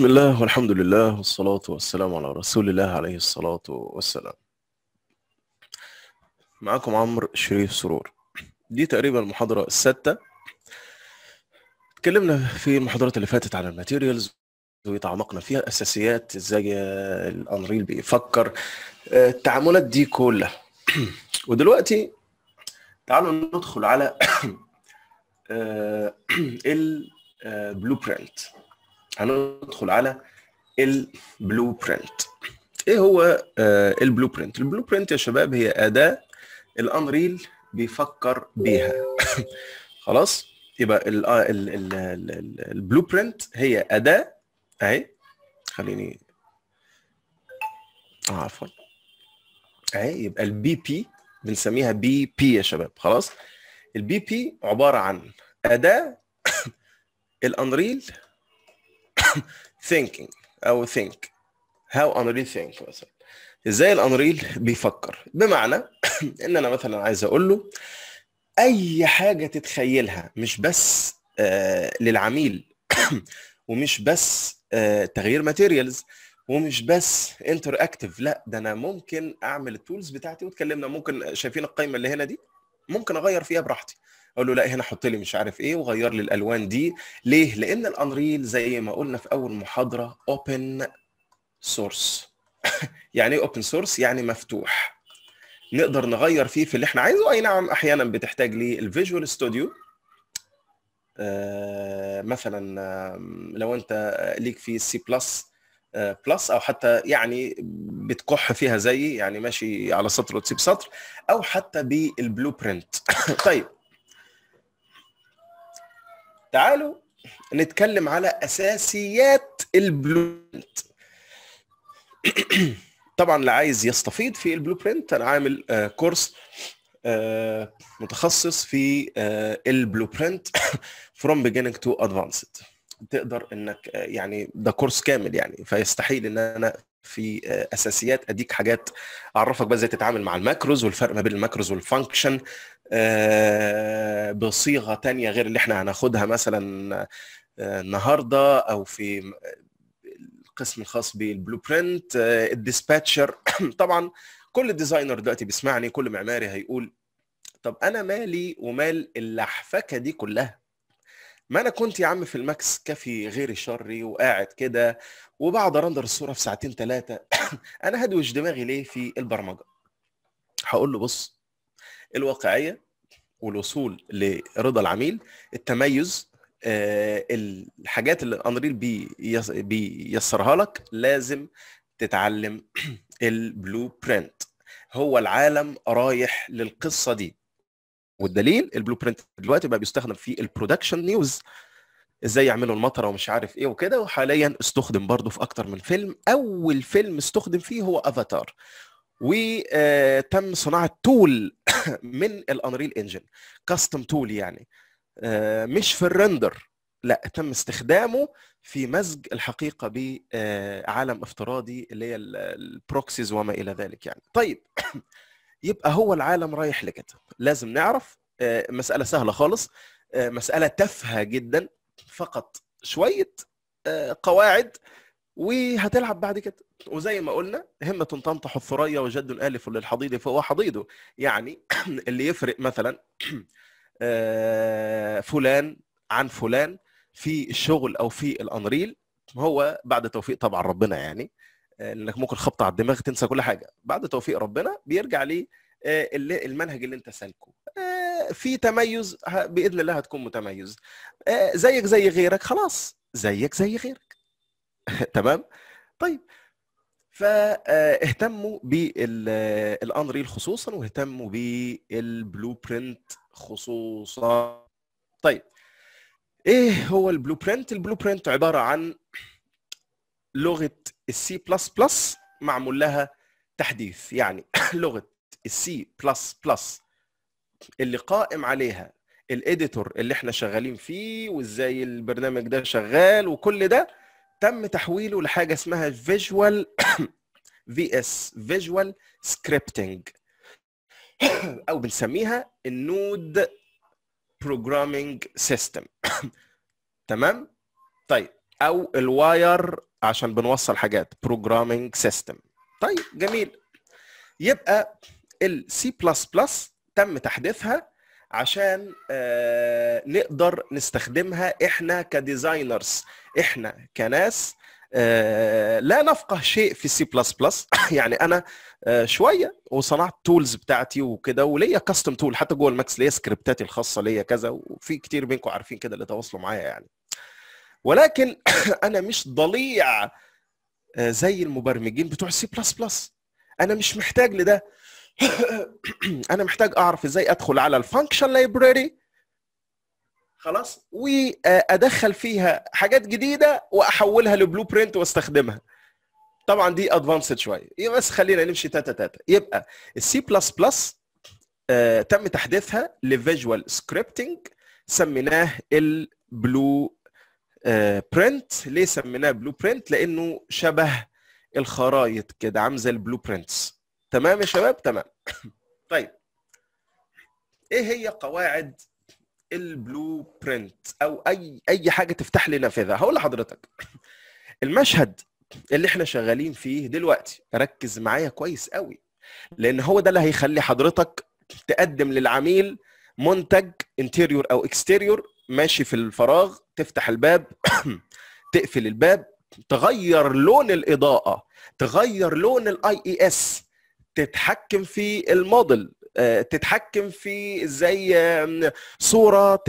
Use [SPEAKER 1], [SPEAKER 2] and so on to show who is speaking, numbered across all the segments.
[SPEAKER 1] بسم الله والحمد لله والصلاة والسلام على رسول الله عليه الصلاة والسلام معكم عمرو شريف سرور دي تقريبا المحاضرة الستة اتكلمنا في المحاضرات اللي فاتت على الماتيريالز وتعمقنا فيها اساسيات ازاي الانريل بيفكر آه، التعاملات دي كلها ودلوقتي تعالوا ندخل على آه، البلو برينت آه، هندخل على البلو برنت ايه هو آه، البلو برنت البلو برنت يا شباب هي اداه الانريل بيفكر بيها خلاص يبقى آه، البلو برنت هي اداه اهي خليني اه عفوا اهي يبقى البي بي بنسميها بي بي يا شباب خلاص البي بي عباره عن اداه الانريل thinking او think how unreal think مثلا ازاي الانريل بيفكر بمعنى ان انا مثلا عايز اقول له اي حاجه تتخيلها مش بس آه، للعميل ومش بس آه، تغيير ماتيريالز ومش بس انتر اكتف لا ده انا ممكن اعمل التولز بتاعتي وتكلمنا ممكن شايفين القائمه اللي هنا دي ممكن اغير فيها براحتي اقول له لا هنا حط لي مش عارف ايه وغير لي الالوان دي ليه لان الانريل زي ما قلنا في اول محاضره اوبن سورس يعني ايه اوبن سورس يعني مفتوح نقدر نغير فيه في اللي احنا عايزه اي نعم احيانا بتحتاج لي الفيجوال ستوديو مثلا لو انت ليك في سي بلس بلس او حتى يعني بتكح فيها زيي يعني ماشي على سطر وتسيب سطر او حتى بالبلو برنت طيب تعالوا نتكلم على اساسيات البلو برنت طبعا اللي عايز يستفيد في البلو برنت انا عامل آه، كورس آه، متخصص في آه، البلو برنت فروم beginning تو ادفانسد تقدر انك يعني ده كورس كامل يعني فيستحيل ان انا في اساسيات اديك حاجات اعرفك بقى ازاي تتعامل مع الماكروز والفرق ما بين الماكروز والفانكشن آه، بصيغه تانية غير اللي احنا هناخدها مثلا آه، النهارده او في القسم الخاص بالبلو برنت آه، الديسباتشر طبعا كل ديزاينر دلوقتي بيسمعني كل معماري هيقول طب انا مالي ومال اللحفكه دي كلها ما انا كنت يا عم في الماكس كافي غير شري وقاعد كده وبقعد ارندر الصوره في ساعتين ثلاثه انا هدوش دماغي ليه في البرمجه هقول له بص الواقعيه والوصول لرضا العميل التميز آه، الحاجات اللي انريل بيسرها لك لازم تتعلم البلو برنت هو العالم رايح للقصه دي والدليل البلو برنت دلوقتي بقى بيستخدم في البرودكشن نيوز ازاي يعملوا المطره ومش عارف ايه وكده وحاليا استخدم برضه في اكتر من فيلم اول فيلم استخدم فيه هو افاتار وتم صناعه تول من الانريل انجن كاستم تول يعني آه، مش في الرندر لا تم استخدامه في مزج الحقيقه بعالم آه، افتراضي اللي هي البروكسيز وما الى ذلك يعني طيب يبقى هو العالم رايح لكده لازم نعرف آه، مساله سهله خالص مساله تافهه جدا فقط شويه قواعد وهتلعب بعد كده وزي ما قلنا همة تنطح الثريا وجد آلف للحضيض فهو حضيضه يعني اللي يفرق مثلا آه، فلان عن فلان في الشغل او في الانريل هو بعد توفيق طبعا ربنا يعني آه، انك ممكن خبطه على الدماغ تنسى كل حاجه بعد توفيق ربنا بيرجع لي آه، المنهج اللي انت سالكه في تميز باذن الله هتكون متميز زيك زي غيرك خلاص زيك زي غيرك تمام طيب فاهتموا بالانريل خصوصا واهتموا بالبلو برنت خصوصا طيب ايه هو البلو برنت البلو برنت عباره عن لغه السي بلس بلس معمول لها تحديث يعني لغه السي بلس بلس اللي قائم عليها الاديتور اللي احنا شغالين فيه وازاي البرنامج ده شغال وكل ده تم تحويله لحاجه اسمها فيجوال في اس فيجوال سكريبتنج او بنسميها النود بروجرامينج سيستم تمام طيب او الواير عشان بنوصل حاجات بروجرامينج سيستم طيب جميل يبقى السي بلس بلس تم تحديثها عشان آه، نقدر نستخدمها احنا كديزاينرز احنا كناس آه، لا نفقه شيء في سي بلس بلس يعني انا آه، شويه وصنعت تولز بتاعتي وكده وليا كاستم تول حتى جوه الماكس ليا سكريبتاتي الخاصه ليا كذا وفي كتير منكم عارفين كده اللي تواصلوا معايا يعني ولكن انا مش ضليع زي المبرمجين بتوع سي بلس بلس انا مش محتاج لده انا محتاج اعرف ازاي ادخل على الفانكشن لايبراري خلاص وادخل آه، فيها حاجات جديده واحولها لبلو برنت واستخدمها طبعا دي ادفانسد شويه بس خلينا نمشي تاتا تاتا يبقى السي بلس بلس آه، تم تحديثها لفيجوال سكريبتنج سميناه البلو برنت آه، ليه سميناه بلو برنت لانه شبه الخرايط كده عامل زي البلو برنتس تمام يا شباب تمام طيب ايه هي قواعد البلو برنت او اي اي حاجه تفتح لي نافذه هقول لحضرتك المشهد اللي احنا شغالين فيه دلوقتي ركز معايا كويس قوي لان هو ده اللي هيخلي حضرتك تقدم للعميل منتج انتيريور او اكستيريور ماشي في الفراغ تفتح الباب تقفل الباب تغير لون الاضاءه تغير لون الاي اي اس e تتحكم في الموديل آه، تتحكم في زي صوره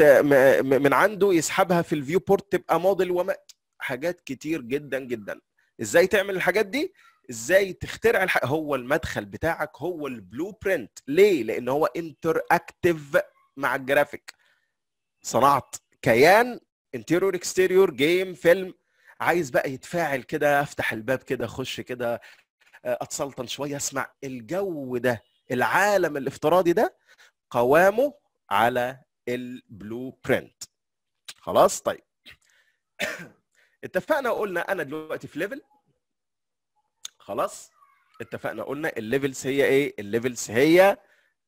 [SPEAKER 1] من عنده يسحبها في الفيو بورت تبقى موديل وما حاجات كتير جدا جدا ازاي تعمل الحاجات دي ازاي تخترع الحاجة. هو المدخل بتاعك هو البلو برنت ليه لان هو انتر اكتف مع الجرافيك صنعت كيان انتيرور اكستيرور جيم فيلم عايز بقى يتفاعل كده افتح الباب كده اخش كده آه، اتسلطن شويه اسمع الجو ده العالم الافتراضي ده قوامه على البلو برنت خلاص طيب اتفقنا وقلنا انا دلوقتي في ليفل خلاص اتفقنا قلنا الليفلز هي ايه الليفلز هي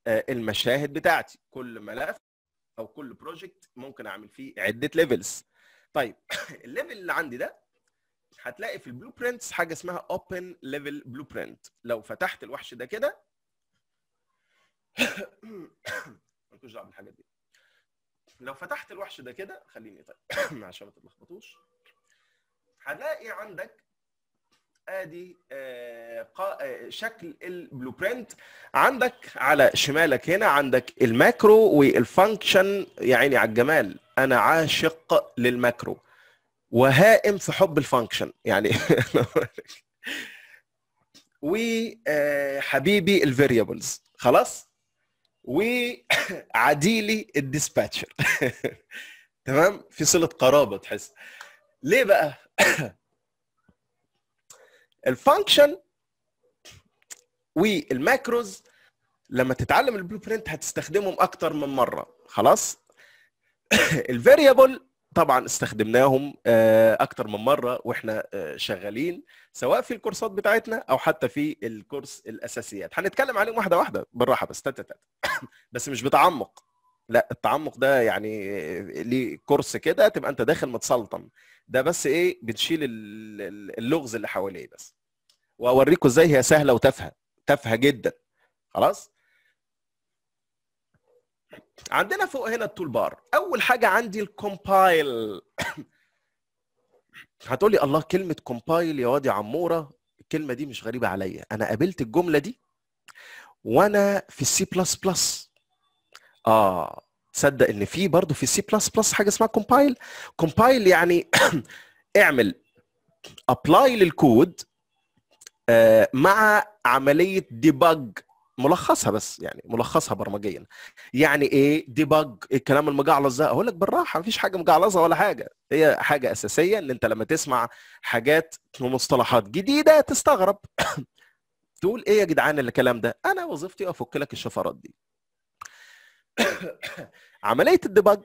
[SPEAKER 1] آه، المشاهد بتاعتي كل ملف او كل بروجكت ممكن اعمل فيه عده ليفلز طيب الليفل اللي عندي ده هتلاقي في البلو برنتس حاجه اسمها اوبن ليفل بلو برنت لو فتحت الوحش ده كده مالكوش دعوه بالحاجات دي لو فتحت الوحش ده كده خليني طيب عشان ما تتلخبطوش هتلاقي عندك ادي آه آه شكل البلو برنت عندك على شمالك هنا عندك الماكرو والفانكشن يا عيني على الجمال انا عاشق للماكرو وهائم في حب الفانكشن يعني وحبيبي آه، الفاريبلز خلاص وعديلي الديسباتشر تمام في صله قرابه تحس ليه بقى الفانكشن والماكروز لما تتعلم البلو برنت هتستخدمهم اكتر من مره خلاص الفاريبل طبعا استخدمناهم آه، اكتر من مره واحنا آه، شغالين سواء في الكورسات بتاعتنا او حتى في الكورس الاساسيات هنتكلم عليهم واحده واحده بالراحه بس تات بس مش بتعمق لا التعمق ده يعني آه، ليه كورس كده تبقى انت داخل متسلطن ده بس ايه بتشيل اللغز اللي حواليه بس واوريكم ازاي هي سهله وتافهه تافهه جدا خلاص عندنا فوق هنا التول بار اول حاجه عندي الكومبايل هتقول لي الله كلمه كومبايل يا وادي عموره الكلمه دي مش غريبه عليا انا قابلت الجمله دي وانا في السي بلس بلس اه تصدق ان في برضه في السي بلس بلس حاجه اسمها كومبايل كومبايل يعني اعمل ابلاي للكود آه مع عمليه ديباج ملخصها بس يعني ملخصها برمجيا يعني ايه ديباج الكلام المجعلظ ده اقول لك بالراحه مفيش حاجه مجعلظه ولا حاجه هي حاجه اساسيه ان انت لما تسمع حاجات ومصطلحات جديده تستغرب تقول ايه يا جدعان الكلام ده انا وظيفتي افك لك الشفرات دي عمليه الديباج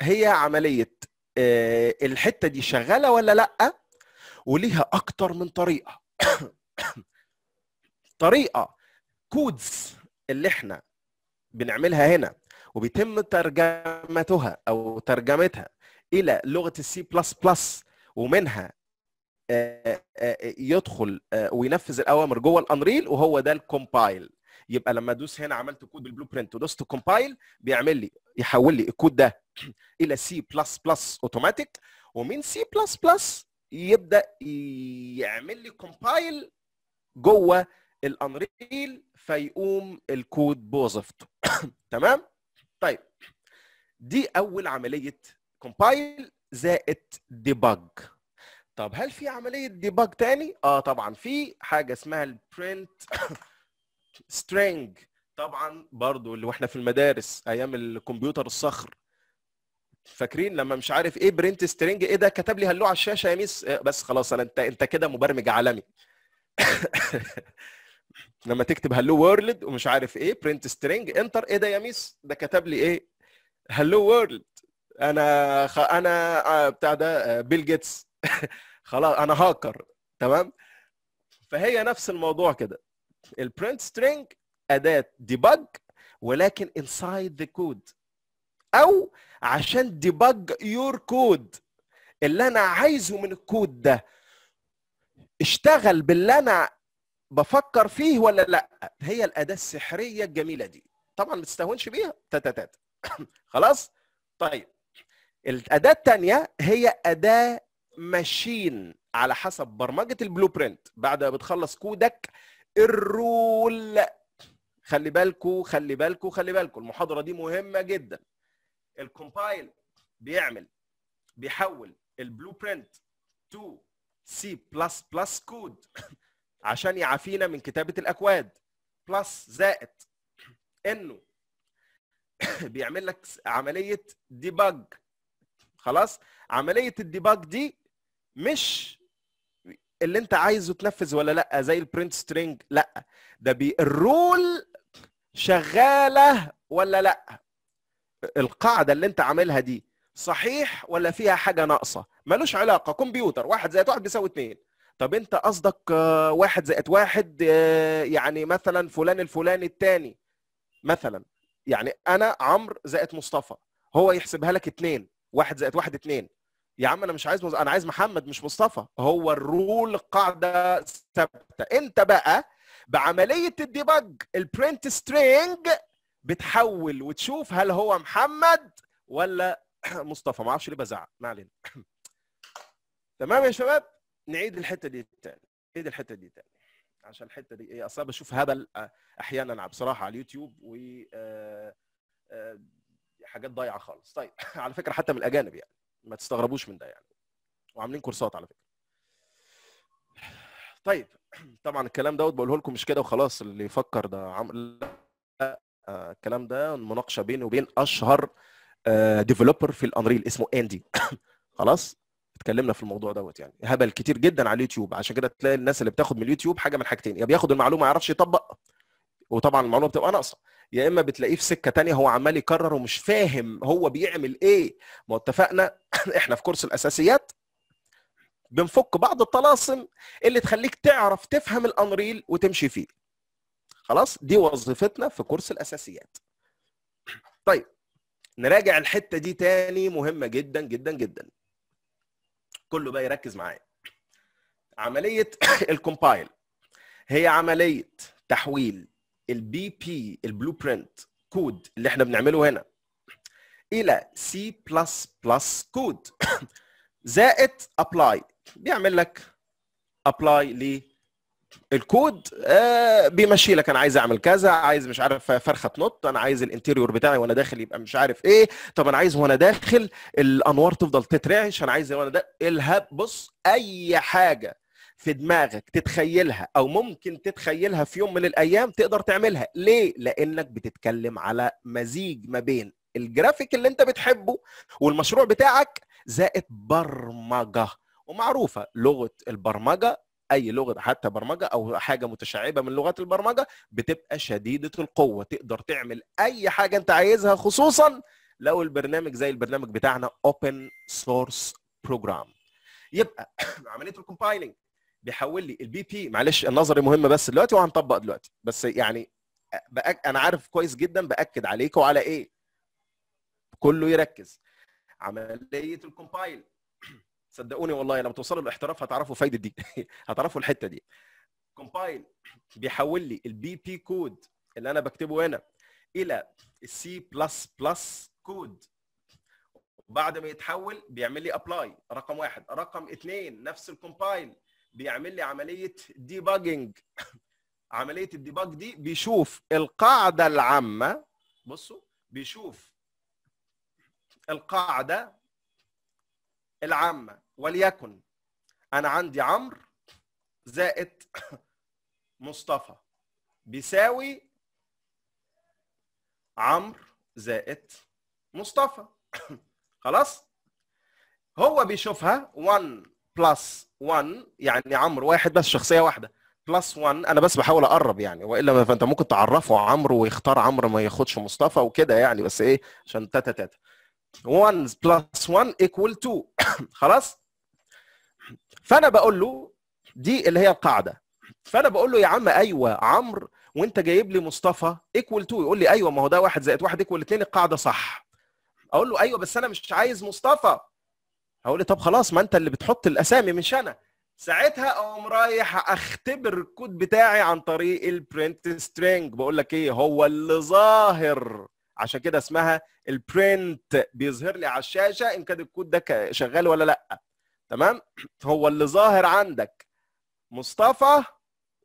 [SPEAKER 1] هي عمليه آه، الحته دي شغاله ولا لا وليها اكتر من طريقه طريقه الكودز اللي احنا بنعملها هنا وبيتم ترجمتها او ترجمتها الى لغه السي بلس بلس ومنها آه، آه، آه، يدخل وينفذ الاوامر جوه الانريل وهو ده الكومبايل يبقى لما ادوس هنا عملت كود بالبلو برنت ودوست كومبايل بيعمل لي يحول لي الكود ده الى سي بلس بلس اوتوماتيك ومن سي بلس بلس يبدا يعمل لي كومبايل جوه الانريل فيقوم الكود بوظيفته تمام طيب دي اول عمليه كومبايل زائد ديباج طب هل في عمليه ديباج تاني اه طبعا في حاجه اسمها البرنت سترينج طبعا برضو اللي واحنا في المدارس ايام الكمبيوتر الصخر فاكرين لما مش عارف ايه برنت سترينج ايه ده كتب لي هلو على الشاشه يا ميس آه، بس خلاص انا انت انت كده مبرمج عالمي لما تكتب هلو وورلد ومش عارف ايه برنت سترينج انتر ايه ده يا ميس ده كتب لي ايه هلو وورلد انا خ... انا آه، بتاع ده بيل آه، جيتس خلاص انا هاكر تمام فهي نفس الموضوع كده البرنت سترينج اداه ديبج ولكن انسايد ذا كود او عشان ديبج يور كود اللي انا عايزه من الكود ده اشتغل باللي انا بفكر فيه ولا لا هي الاداه السحريه الجميله دي طبعا ما تستهونش بيها تاتاتات خلاص طيب الاداه الثانيه هي اداه ماشين على حسب برمجه البلو برنت بعد ما بتخلص كودك الرول خلي بالكو خلي بالكو خلي بالكو المحاضره دي مهمه جدا الكومبايل بيعمل بيحول البلو برنت تو سي بلس بلس كود عشان يعافينا من كتابه الاكواد بلس زائد انه بيعمل لك عمليه ديباج خلاص عمليه الديباج دي مش اللي انت عايزه تنفذ ولا لا زي البرنت سترينج لا ده بي الرول شغاله ولا لا القاعده اللي انت عاملها دي صحيح ولا فيها حاجه ناقصه ملوش علاقه كمبيوتر واحد زائد واحد بيساوي اتنين طب انت قصدك آه، واحد زائد واحد آه، يعني مثلا فلان الفلاني الثاني مثلا يعني انا عمرو زائد مصطفى هو يحسبها لك اثنين واحد زائد واحد اثنين يا عم انا مش عايز مز... انا عايز محمد مش مصطفى هو الرول قاعده ثابته انت بقى بعمليه الديبج البرنت سترينج بتحول وتشوف هل هو محمد ولا مصطفى ما اعرفش ليه بزعق ما علينا تمام يا شباب نعيد الحته دي تاني نعيد الحته دي تاني عشان الحته دي ايه اصلا بشوف هبل آه، احيانا بصراحه على اليوتيوب و آه، آه، حاجات ضايعه خالص طيب على فكره حتى من الاجانب يعني ما تستغربوش من ده يعني وعاملين كورسات على فكره طيب طبعا الكلام دوت بقوله لكم مش كده وخلاص اللي يفكر ده عم... لا الكلام ده مناقشه بيني وبين اشهر ديفلوبر في الانريل اسمه اندي خلاص اتكلمنا في الموضوع دوت يعني هبل كتير جدا على اليوتيوب عشان كده تلاقي الناس اللي بتاخد من اليوتيوب حاجه من حاجتين يا بياخد المعلومه ما يعرفش يطبق وطبعا المعلومه بتبقى ناقصه يا اما بتلاقيه في سكه تانية هو عمال يكرر ومش فاهم هو بيعمل ايه ما اتفقنا احنا في كورس الاساسيات بنفك بعض الطلاسم اللي تخليك تعرف تفهم الانريل وتمشي فيه خلاص دي وظيفتنا في كورس الاساسيات طيب نراجع الحته دي تاني مهمه جدا جدا جدا كله بقى يركز معايا عمليه الكومبايل هي عمليه تحويل البي بي البلو برنت كود اللي احنا بنعمله هنا الى سي بلس بلس كود زائد ابلاي بيعمل لك ابلاي الكود آه بيمشي لك انا عايز اعمل كذا عايز مش عارف فرخه تنط انا عايز الانتيريور بتاعي وانا داخل يبقى مش عارف ايه طب انا عايز وانا داخل الانوار تفضل تترعش انا عايز وانا داخل الهب بص اي حاجه في دماغك تتخيلها او ممكن تتخيلها في يوم من الايام تقدر تعملها ليه لانك بتتكلم على مزيج ما بين الجرافيك اللي انت بتحبه والمشروع بتاعك زائد برمجه ومعروفه لغه البرمجه اي لغه حتى برمجه او حاجه متشعبه من لغات البرمجه بتبقى شديده القوه تقدر تعمل اي حاجه انت عايزها خصوصا لو البرنامج زي البرنامج بتاعنا اوبن سورس بروجرام يبقى عمليه الكومبايلنج بيحول لي البي بي معلش النظري مهم بس دلوقتي وهنطبق دلوقتي بس يعني بأك... انا عارف كويس جدا باكد عليك وعلى ايه كله يركز عمليه الكومبايل صدقوني والله لما توصلوا للاحتراف هتعرفوا فايده دي هتعرفوا الحته دي كومبايل بيحول لي البي بي كود اللي انا بكتبه هنا الى السي بلس بلس كود بعد ما يتحول بيعمل لي ابلاي رقم واحد رقم اثنين نفس الكومبايل بيعمل لي عمليه ديباجنج عمليه الديباج دي بيشوف القاعده العامه بصوا بيشوف القاعده العامة وليكن أنا عندي عمرو زائد مصطفى بيساوي عمرو زائد مصطفى خلاص هو بيشوفها 1 بلس 1 يعني عمرو واحد بس شخصيه واحده بلس 1 انا بس بحاول اقرب يعني والا فانت ممكن تعرفه عمرو ويختار عمرو ما ياخدش مصطفى وكده يعني بس ايه عشان تاتا تاتا 1 بلس 1 ايكوال 2 خلاص فانا بقول له دي اللي هي القاعده فانا بقول له يا عم ايوه عمرو وانت جايب لي مصطفى ايكوال 2 يقول لي ايوه ما هو ده 1 زائد 1 ايكوال 2 القاعده صح اقول له ايوه بس انا مش عايز مصطفى هقول لي طب خلاص ما انت اللي بتحط الاسامي مش انا ساعتها اقوم رايح اختبر الكود بتاعي عن طريق البرنت سترينج بقول لك ايه هو اللي ظاهر عشان كده اسمها البرنت بيظهر لي على الشاشه ان كان الكود ده شغال ولا لا تمام هو اللي ظاهر عندك مصطفى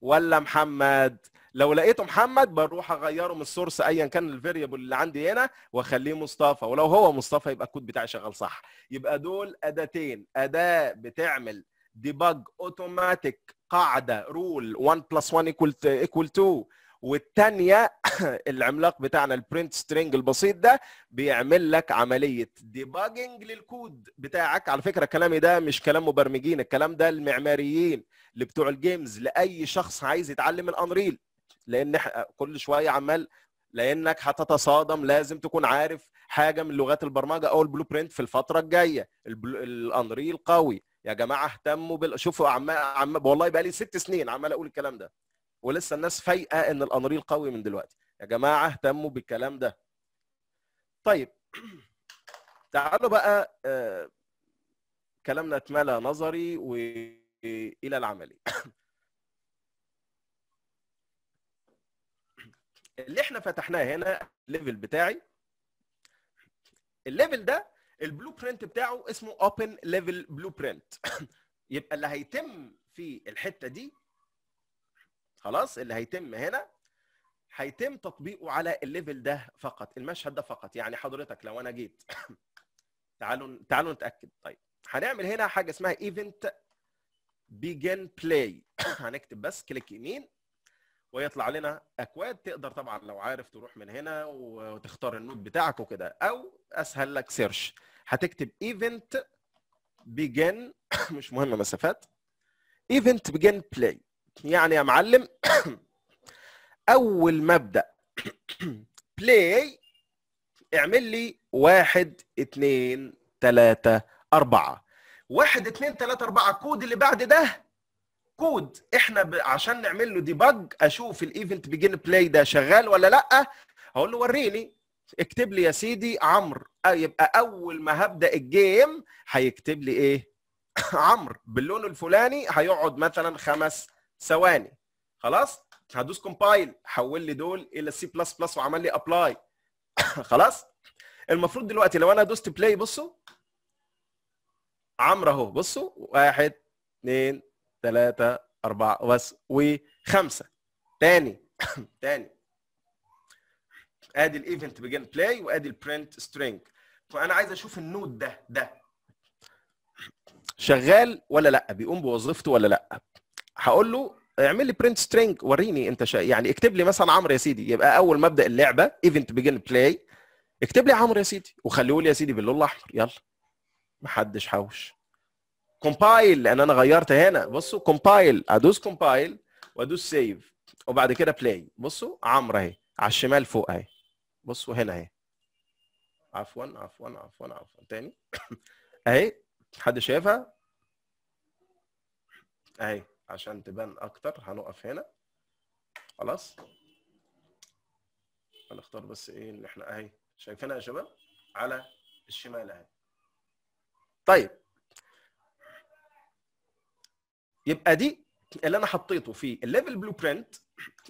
[SPEAKER 1] ولا محمد لو لقيته محمد بروح اغيره من السورس ايا كان الفاريبل اللي عندي هنا واخليه مصطفى ولو هو مصطفى يبقى الكود بتاعي شغال صح يبقى دول اداتين اداه بتعمل ديباج اوتوماتيك قاعده رول 1 بلس 1 ايكوال ايكوال 2 والتانية العملاق بتاعنا البرنت سترينج البسيط ده بيعمل لك عمليه ديباجنج للكود بتاعك على فكره كلامي ده مش كلام مبرمجين الكلام ده المعماريين اللي بتوع الجيمز لاي شخص عايز يتعلم الانريل لان كل شويه عمال لانك هتتصادم لازم تكون عارف حاجه من لغات البرمجه او البلو برنت في الفتره الجايه الانريل قوي يا جماعه اهتموا بال... شوفوا عم... عم... والله بقى لي ست سنين عمال اقول الكلام ده ولسه الناس فايقه ان الانريل قوي من دلوقتي يا جماعه اهتموا بالكلام ده طيب تعالوا بقى آه، كلامنا اتملى نظري والى العملي اللي احنا فتحناه هنا الليفل بتاعي الليفل ده البلو برنت بتاعه اسمه اوبن ليفل بلو برنت يبقى اللي هيتم في الحته دي خلاص اللي هيتم هنا هيتم تطبيقه على الليفل ده فقط المشهد ده فقط يعني حضرتك لو انا جيت تعالوا تعالوا نتاكد طيب هنعمل هنا حاجه اسمها ايفنت بيجن بلاي هنكتب بس كليك يمين ويطلع لنا اكواد تقدر طبعا لو عارف تروح من هنا وتختار النوت بتاعك وكده او اسهل لك سيرش هتكتب ايفنت بيجن مش مهم مسافات ايفنت بيجن بلاي يعني يا معلم اول مبدا بلاي اعمل لي واحد اتنين تلاتة أربعة واحد اتنين تلاتة أربعة كود اللي بعد ده كود احنا ب... عشان نعمل له ديبج اشوف الايفنت بيجين بلاي ده شغال ولا لا هقول له وريني اكتب لي يا سيدي عمرو آه، يبقى اول ما هبدا الجيم هيكتب لي ايه عمرو باللون الفلاني هيقعد مثلا خمس ثواني خلاص هدوس كومبايل حول لي دول الى سي بلس بلس وعمل لي ابلاي خلاص المفروض دلوقتي لو انا دوست بلاي بصوا عمرو اهو بصوا واحد اثنين ثلاثة أربعة بس وخمسة تاني تاني ادي الايفنت بيجن بلاي وادي البرنت سترينج فانا عايز اشوف النود ده ده شغال ولا لا بيقوم بوظيفته ولا لا هقول له اعمل لي برنت سترينج وريني انت شا... يعني اكتب لي مثلا عمرو يا سيدي يبقى اول مبدا اللعبه ايفنت بيجن بلاي اكتب لي عمرو يا سيدي وخليه لي يا سيدي باللون الاحمر يلا محدش حوش كومبايل لان انا غيرت هنا بصوا كومبايل ادوس كومبايل وادوس سيف وبعد كده بلاي بصوا عمرو اهي على الشمال فوق اهي بصوا هنا اهي عفوا عفوا عفوا عفوا تاني اهي حد شايفها اهي عشان تبان اكتر هنقف هنا خلاص هنختار بس ايه اللي احنا اهي شايفينها يا شباب على الشمال اهي طيب يبقى دي اللي انا حطيته في الليفل بلو برنت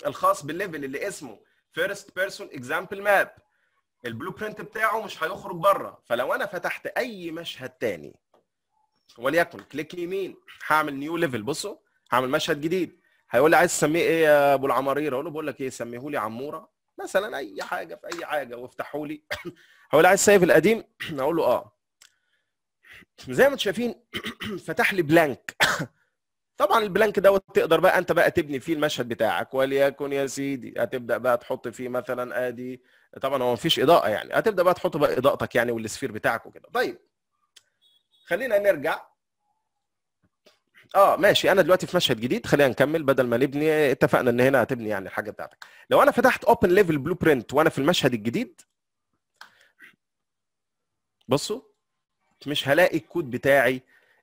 [SPEAKER 1] الخاص بالليفل اللي اسمه فيرست بيرسون اكزامبل ماب البلو برنت بتاعه مش هيخرج بره فلو انا فتحت اي مشهد تاني وليكن كليك يمين هعمل نيو ليفل بصوا هعمل مشهد جديد هيقول لي عايز تسميه ايه يا ابو العمارير اقول له بقول لك ايه سميه لي عموره مثلا اي حاجه في اي حاجه وافتحوا لي هقول لي عايز سيف القديم اقول له اه زي ما انتم شايفين فتح لي بلانك طبعا البلانك دوت تقدر بقى انت بقى تبني فيه المشهد بتاعك وليكن يا سيدي هتبدا بقى تحط فيه مثلا ادي طبعا هو مفيش اضاءه يعني هتبدا بقى تحط بقى اضاءتك يعني والسفير بتاعك وكده طيب خلينا نرجع اه ماشي انا دلوقتي في مشهد جديد خلينا نكمل بدل ما نبني اتفقنا ان هنا هتبني يعني الحاجه بتاعتك لو انا فتحت اوبن ليفل بلو برنت وانا في المشهد الجديد بصوا مش هلاقي الكود بتاعي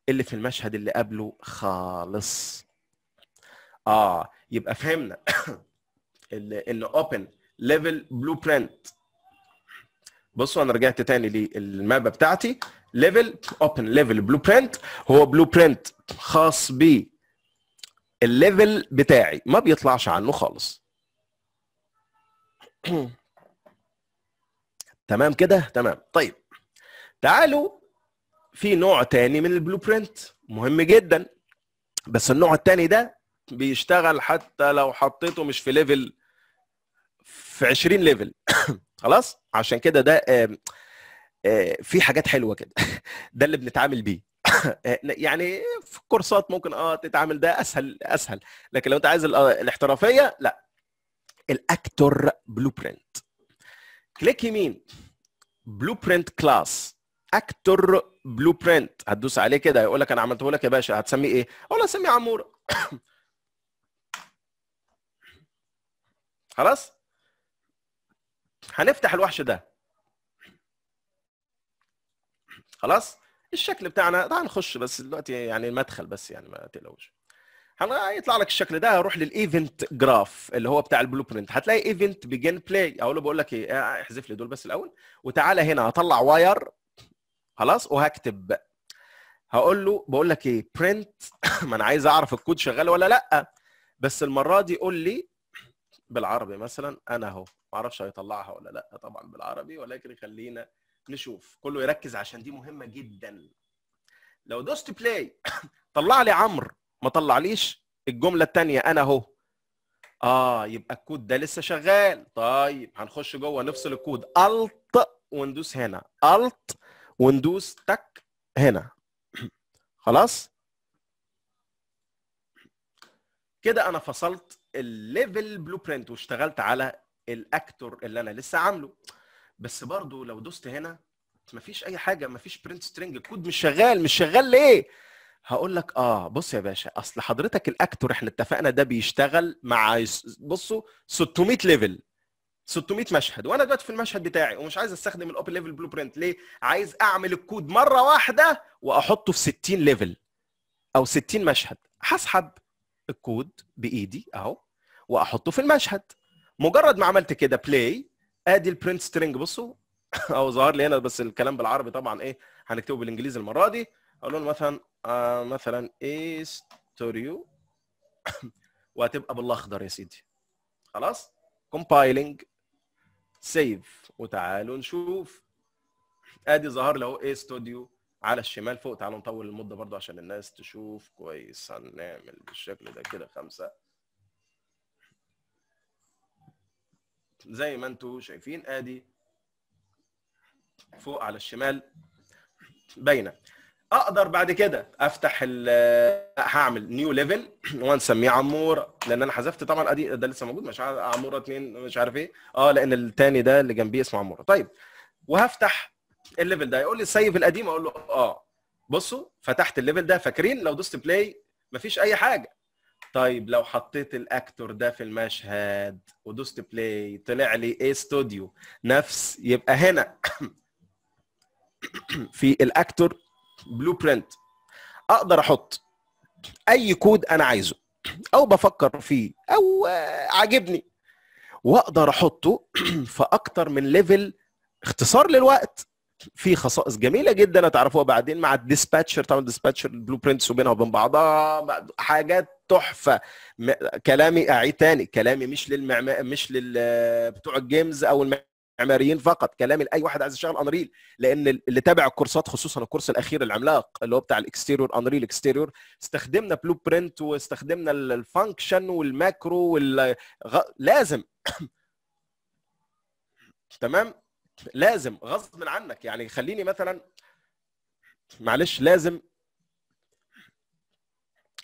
[SPEAKER 1] اللي في المشهد اللي قبله خالص اه يبقى فهمنا ان اوبن ليفل بلو برنت بصوا انا رجعت تاني للمابا بتاعتي ليفل اوبن ليفل بلو برنت هو بلو برنت خاص ب الليفل بتاعي ما بيطلعش عنه خالص تمام كده تمام طيب تعالوا في نوع تاني من البلو برنت مهم جدا بس النوع التاني ده بيشتغل حتى لو حطيته مش في ليفل في 20 ليفل خلاص عشان كده ده آه، في حاجات حلوه كده ده اللي بنتعامل بيه آه، يعني في كورسات ممكن اه تتعامل ده اسهل اسهل لكن لو انت عايز آه، الاحترافيه لا الاكتور بلو برنت كليك يمين بلو برنت كلاس اكتور بلو برنت هتدوس عليه كده هيقول لك انا عملته لك يا باشا هتسميه ايه؟ اقول هسميه عموره خلاص هنفتح الوحش ده خلاص الشكل بتاعنا تعال نخش بس دلوقتي يعني المدخل بس يعني ما تقلقوش هيطلع لك الشكل ده هروح للايفنت جراف اللي هو بتاع البلو برنت هتلاقي ايفنت بيجن بلاي اقول له بقول لك ايه آه، احذف لي دول بس الاول وتعالى هنا هطلع واير خلاص وهكتب هقول له بقول لك ايه برنت ما انا عايز اعرف الكود شغال ولا لا بس المره دي قول لي بالعربي مثلا انا اهو ما اعرفش هيطلعها ولا لا طبعا بالعربي ولكن خلينا نشوف كله يركز عشان دي مهمه جدا لو دوست بلاي طلع لي عمرو ما طلعليش الجمله الثانيه انا اهو اه يبقى الكود ده لسه شغال طيب هنخش جوه نفصل الكود الت وندوس هنا الت وندوس تك هنا خلاص كده انا فصلت الليفل بلو برنت واشتغلت على الاكتور اللي انا لسه عامله بس برضو لو دوست هنا مفيش اي حاجه مفيش برنت سترينج الكود مش شغال مش شغال ليه هقول لك اه بص يا باشا اصل حضرتك الاكتور احنا اتفقنا ده بيشتغل مع بصوا 600 ليفل 600 مشهد وانا دلوقتي في المشهد بتاعي ومش عايز استخدم الاوبن ليفل بلو برنت ليه عايز اعمل الكود مره واحده واحطه في 60 ليفل او 60 مشهد هسحب الكود بايدي اهو واحطه في المشهد مجرد ما عملت كده بلاي ادي البرنت سترينج بصوا او ظهر لي هنا بس الكلام بالعربي طبعا ايه هنكتبه بالانجليزي المره دي اقول له مثلا آه مثلا ايه ستوريو وهتبقى بالاخضر يا سيدي خلاص كومبايلنج سيف وتعالوا نشوف ادي ظهر له ايه ستوديو على الشمال فوق تعالوا نطول المده برضو عشان الناس تشوف كويس هنعمل بالشكل ده كده خمسه زي ما انتوا شايفين ادي فوق على الشمال باينه اقدر بعد كده افتح هعمل نيو ليفل ونسميه عموره لان انا حذفت طبعا ادي ده لسه موجود مش عموره اثنين مش عارف ايه اه لان الثاني ده اللي جنبيه اسمه عموره طيب وهفتح الليفل ده يقول لي سيف القديم اقول له اه بصوا فتحت الليفل ده فاكرين لو دوست بلاي مفيش اي حاجه طيب لو حطيت الاكتور ده في المشهد ودوست بلاي طلع لي ايه ستوديو نفس يبقى هنا في الاكتور بلو برنت اقدر احط اي كود انا عايزه او بفكر فيه او عاجبني واقدر احطه في اكتر من ليفل اختصار للوقت في خصائص جميله جدا هتعرفوها بعدين مع الديسباتشر طبعا الديسباتشر البلو برنتس وبينها وبين بعضها حاجات تحفه كلامي اعيد تاني كلامي مش للمعما مش لل بتوع الجيمز او المعماريين فقط كلامي لاي واحد عايز يشتغل انريل لان اللي تابع الكورسات خصوصا الكورس الاخير العملاق اللي هو بتاع الاكستيريور انريل اكستيريور استخدمنا بلو برنت واستخدمنا الفانكشن والماكرو وال... لازم تمام لازم غصب عنك يعني خليني مثلا معلش لازم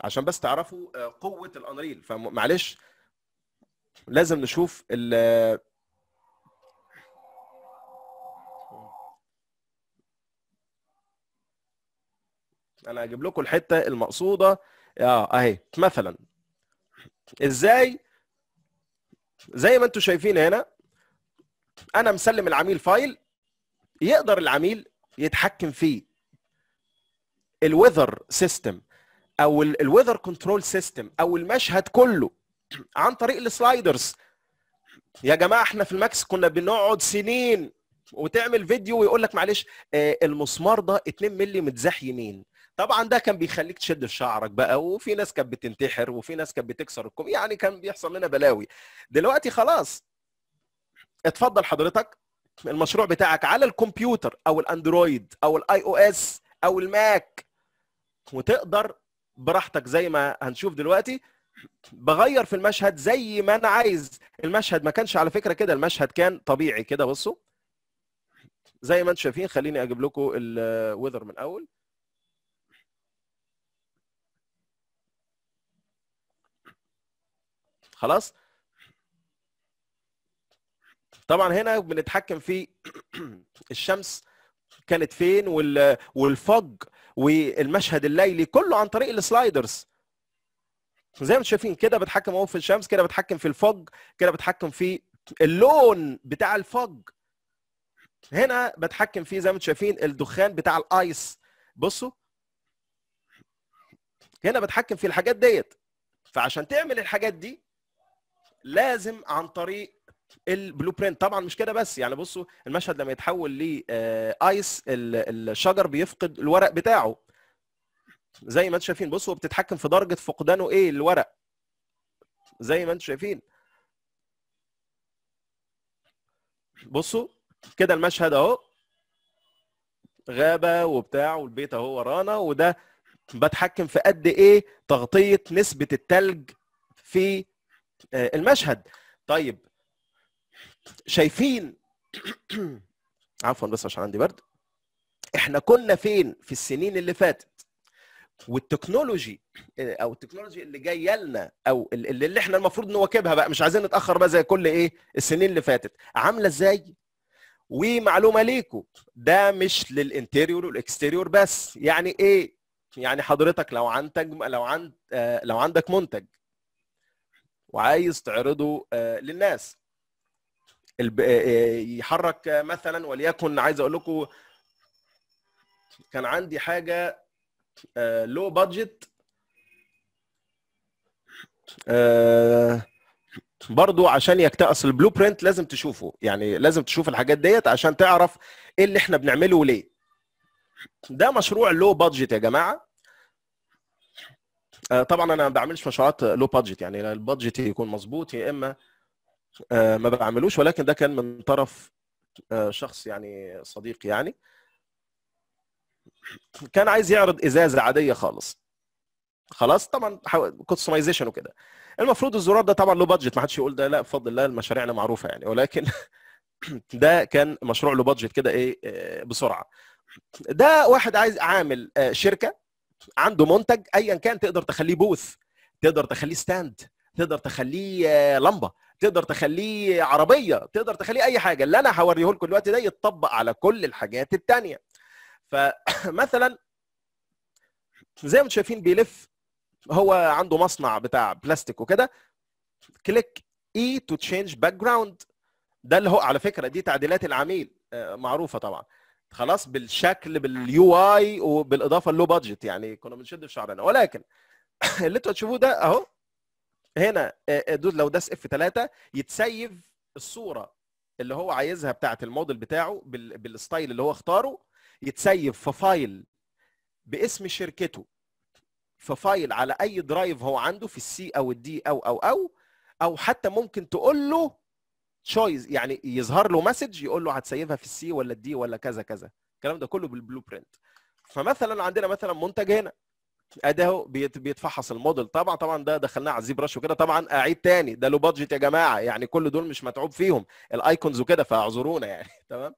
[SPEAKER 1] عشان بس تعرفوا آه، قوه الانريل فمعلش لازم نشوف ال انا هجيب لكم الحته المقصوده اه اهي مثلا ازاي زي ما انتم شايفين هنا انا مسلم العميل فايل يقدر العميل يتحكم فيه الويذر سيستم او الويذر كنترول سيستم او المشهد كله عن طريق السلايدرز يا جماعه احنا في الماكس كنا بنقعد سنين وتعمل فيديو ويقول لك معلش آه، المسمار ده 2 مللي متزاح يمين طبعا ده كان بيخليك تشد في شعرك بقى وفي ناس كانت بتنتحر وفي ناس كانت بتكسر الكم يعني كان بيحصل لنا بلاوي دلوقتي خلاص اتفضل حضرتك المشروع بتاعك على الكمبيوتر او الاندرويد او الاي او اس او الماك وتقدر براحتك زي ما هنشوف دلوقتي بغير في المشهد زي ما انا عايز المشهد ما كانش على فكره كده المشهد كان طبيعي كده بصوا زي ما انتم شايفين خليني اجيب لكم الوذر من الاول خلاص طبعا هنا بنتحكم في الشمس كانت فين والفج والمشهد الليلي كله عن طريق السلايدرز زي ما انتم شايفين كده بتحكم اهو في الشمس كده بتحكم في الفج كده بتحكم في اللون بتاع الفج هنا بتحكم فيه زي ما انتم شايفين الدخان بتاع الايس بصوا هنا بتحكم في الحاجات ديت فعشان تعمل الحاجات دي لازم عن طريق البلو برنت طبعا مش كده بس يعني بصوا المشهد لما يتحول لايس آه، الشجر بيفقد الورق بتاعه زي ما انتم شايفين بصوا بتتحكم في درجه فقدانه ايه الورق زي ما انتم شايفين بصوا كده المشهد اهو غابه وبتاع والبيت اهو ورانا وده بتحكم في قد ايه تغطيه نسبه التلج في آه، المشهد طيب شايفين عفوا بس عشان عندي برد احنا كنا فين في السنين اللي فاتت والتكنولوجي او التكنولوجي اللي جايه لنا او اللي, اللي احنا المفروض نواكبها بقى مش عايزين نتاخر بقى زي كل ايه السنين اللي فاتت عامله ازاي ومعلومه ليكم ده مش للانتيريور والاكستيريور بس يعني ايه يعني حضرتك لو عندك لو عند آه، لو عندك منتج وعايز تعرضه آه، للناس يحرك مثلا وليكن عايز اقول لكم كان عندي حاجه لو بادجت برضو عشان يكتأس البلو برنت لازم تشوفه يعني لازم تشوف الحاجات ديت عشان تعرف ايه اللي احنا بنعمله وليه ده مشروع لو بادجت يا جماعه طبعا انا ما بعملش مشروعات لو بادجت يعني البادجت يكون مظبوط يا اما آه، ما بعملوش ولكن ده كان من طرف آه، شخص يعني صديق يعني كان عايز يعرض ازازه عاديه خالص خلاص طبعا كستمايزيشن وكده المفروض الزرار ده طبعا له بادجت ما حدش يقول ده لا بفضل الله مشاريعنا معروفه يعني ولكن ده كان مشروع له بادجت كده ايه آه، بسرعه ده واحد عايز عامل شركه عنده منتج ايا كان تقدر تخليه بوث تقدر تخليه ستاند تقدر تخليه لمبه تقدر تخليه عربيه تقدر تخليه اي حاجه اللي انا هوريه لكم دلوقتي ده يتطبق على كل الحاجات الثانيه فمثلا زي ما انتم شايفين بيلف هو عنده مصنع بتاع بلاستيك وكده كليك اي تو تشينج باك جراوند ده اللي هو على فكره دي تعديلات العميل آه، معروفه طبعا خلاص بالشكل باليو اي وبالاضافه اللو بادجت يعني كنا بنشد في شعرنا ولكن اللي انتوا هتشوفوه ده اهو هنا آه، آه، دود لو داس اف 3 يتسيف الصوره اللي هو عايزها بتاعه الموديل بتاعه بالستايل اللي هو اختاره يتسيف في فايل باسم شركته في فايل على اي درايف هو عنده في السي او الدي او او او او حتى ممكن تقول له تشويز يعني يظهر له مسج يقول له هتسيبها في السي ولا الدي ولا كذا كذا الكلام ده كله بالبلو برنت فمثلا عندنا مثلا منتج هنا ادهو بيتفحص الموديل طبعا طبعا ده دخلناه على الزيب رش وكده طبعا اعيد تاني ده له بادجت يا جماعه يعني كل دول مش متعوب فيهم الايكونز وكده فاعذرونا يعني تمام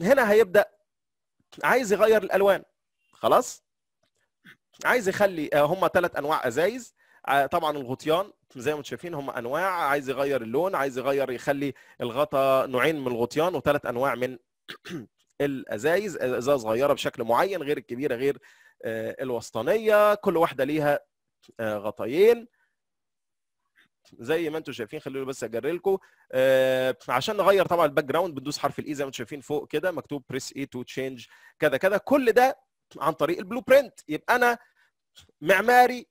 [SPEAKER 1] هنا هيبدا عايز يغير الالوان خلاص عايز يخلي آه، هم ثلاث انواع ازايز آه، طبعا الغطيان زي ما انتم شايفين هم انواع عايز يغير اللون عايز يغير يخلي الغطا نوعين من الغطيان وثلاث انواع من الازايز ازازه صغيره بشكل معين غير الكبيره غير آه، الوسطانيه كل واحده ليها آه، غطيين زي ما انتم شايفين خليني بس اجري لكم آه، عشان نغير طبعا الباك جراوند بندوس حرف الاي زي ما انتم شايفين فوق كده مكتوب بريس اي تو تشينج كذا كذا كل ده عن طريق البلو برنت يبقى انا معماري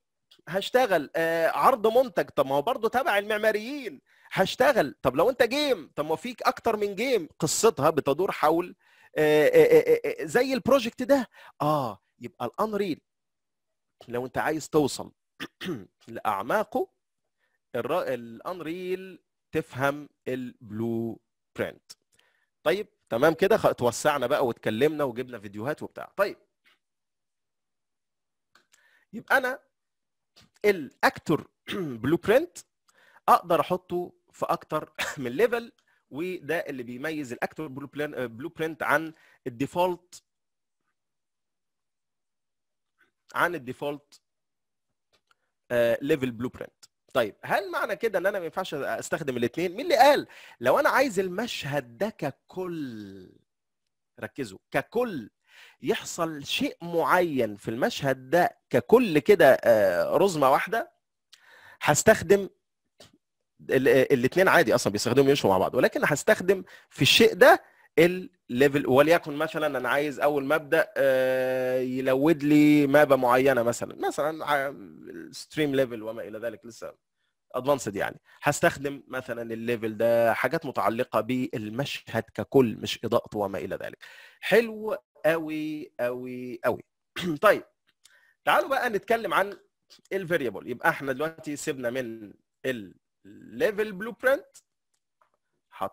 [SPEAKER 1] هشتغل عرض منتج طب ما هو برضه تبع المعماريين هشتغل طب لو انت جيم طب ما فيك اكتر من جيم قصتها بتدور حول آه، آه، آه، زي البروجكت ده اه يبقى الانريل لو انت عايز توصل لاعماقه الانريل تفهم البلو برنت طيب تمام كده توسعنا بقى واتكلمنا وجبنا فيديوهات وبتاع طيب يبقى انا الاكتور بلو برنت اقدر احطه في اكتر من ليفل وده اللي بيميز الاكتور بلو برنت عن الديفولت عن الديفولت ليفل بلو برنت طيب هل معنى كده ان انا ما ينفعش استخدم الاثنين مين اللي قال لو انا عايز المشهد ده ككل ركزوا ككل يحصل شيء معين في المشهد ده ككل كده آه، رزمه واحده هستخدم الاثنين عادي اصلا بيستخدموا يمشوا مع بعض ولكن هستخدم في الشيء ده الليفل وليكن مثلا انا عايز اول ما ابدا آه، يلود لي مابه معينه مثلا مثلا ستريم ليفل وما الى ذلك لسه ادفانسد يعني هستخدم مثلا الليفل ده حاجات متعلقه بالمشهد ككل مش اضاءته وما الى ذلك حلو قوي قوي قوي طيب تعالوا بقى نتكلم عن الفاريبل يبقى احنا دلوقتي سيبنا من ال ليفل بلو برنت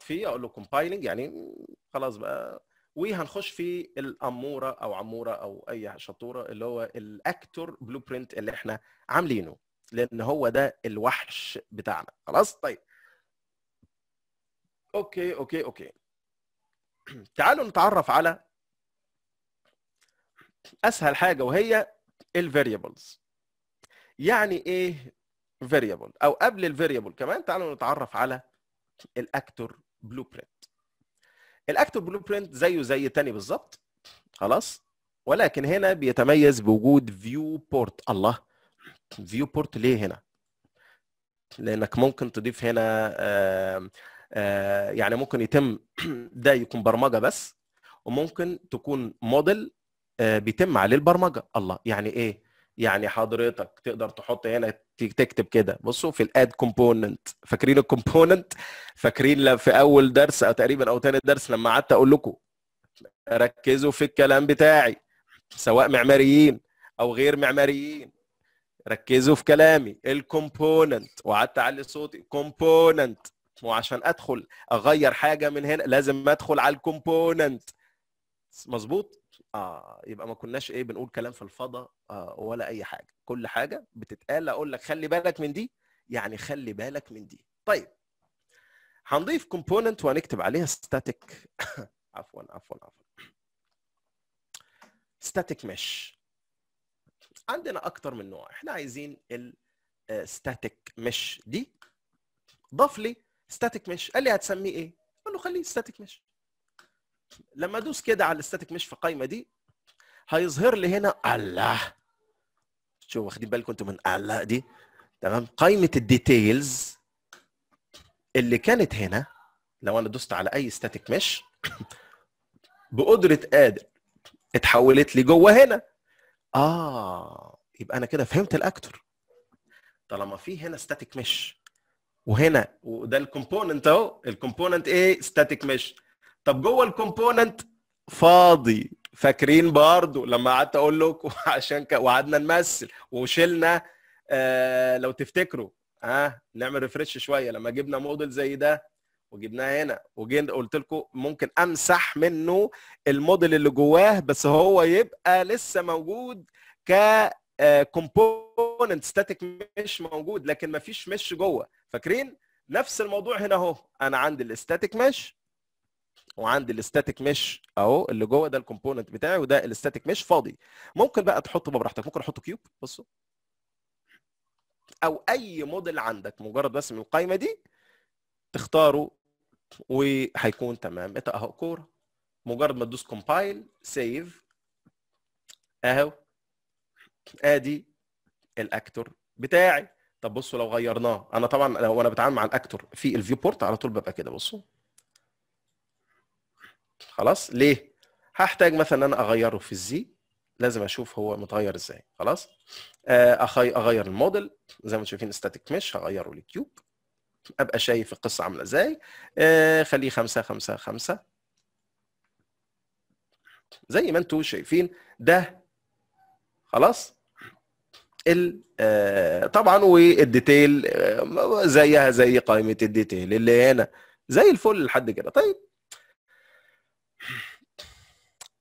[SPEAKER 1] فيه اقول له كومبايلنج يعني خلاص بقى وهنخش في الاموره او عموره او اي شطوره اللي هو الاكتور بلو برنت اللي احنا عاملينه لان هو ده الوحش بتاعنا خلاص طيب اوكي اوكي اوكي تعالوا نتعرف على اسهل حاجه وهي الفاريبلز يعني ايه فاريبل او قبل الفاريبل كمان تعالوا نتعرف على الاكتور بلو برنت الاكتور بلو برنت زيه زي تاني بالظبط خلاص ولكن هنا بيتميز بوجود فيو بورت الله فيو بورت ليه هنا لانك ممكن تضيف هنا يعني ممكن يتم ده يكون برمجه بس وممكن تكون موديل آه، بيتم عليه البرمجه الله يعني ايه يعني حضرتك تقدر تحط هنا تكتب كده بصوا في الاد كومبوننت فاكرين الكومبوننت فاكرين في اول درس او تقريبا او ثاني درس لما قعدت اقول لكم ركزوا في الكلام بتاعي سواء معماريين او غير معماريين ركزوا في كلامي الكومبوننت وقعدت اعلي صوتي كومبوننت وعشان ادخل اغير حاجه من هنا لازم ادخل على الكومبوننت مظبوط اه يبقى ما كناش ايه بنقول كلام في الفضاء آه ولا اي حاجه كل حاجه بتتقال اقول لك خلي بالك من دي يعني خلي بالك من دي طيب هنضيف كومبوننت وهنكتب عليها ستاتيك عفوا عفوا عفوا ستاتيك مش عندنا اكتر من نوع احنا عايزين الستاتيك آه، مش دي ضاف لي ستاتيك مش قال لي هتسميه ايه قال له خليه ستاتيك مش لما ادوس كده على الاستاتيك مش في القايمه دي هيظهر لي هنا الله شوف واخدين بالكم انتم من الله دي تمام قائمه الديتيلز اللي كانت هنا لو انا دوست على اي ستاتيك مش بقدره قادر اتحولت لي جوه هنا اه يبقى انا كده فهمت الاكتر طالما في هنا ستاتيك مش وهنا وده الكومبوننت اهو الكومبوننت ايه ستاتيك مش طب جوه الكومبوننت فاضي فاكرين برضو لما قعدت اقول لكم عشان ك... وقعدنا نمثل وشلنا آه لو تفتكروا ها آه نعمل ريفرش شويه لما جبنا موديل زي ده وجبناه هنا وجينا قلت لكم ممكن امسح منه الموديل اللي جواه بس هو يبقى لسه موجود ك كومبوننت ستاتيك مش موجود لكن ما فيش مش جوه فاكرين نفس الموضوع هنا اهو انا عندي الاستاتيك مش وعندي الاستاتيك مش اهو اللي جوه ده الكومبوننت بتاعي وده الاستاتيك مش فاضي ممكن بقى تحطه براحتك ممكن احط كيوب بصوا او اي موديل عندك مجرد بس من القائمه دي تختاره وهيكون تمام انت اهو كوره مجرد ما تدوس كومبايل سيف اهو ادي الاكتور بتاعي طب بصوا لو غيرناه انا طبعا لو انا بتعامل مع الاكتور في الفيو بورت على طول ببقى كده بصوا خلاص ليه هحتاج مثلا انا اغيره في الزي لازم اشوف هو متغير ازاي خلاص آه، اغير الموديل زي ما انتم شايفين ستاتيك مش هغيره لكيوب ابقى شايف القصه عامله ازاي آه، خليه خمسة خمسة خمسة زي ما انتم شايفين ده خلاص ال آه، طبعا والديتيل زيها زي قائمه الديتيل اللي هنا زي الفل لحد كده طيب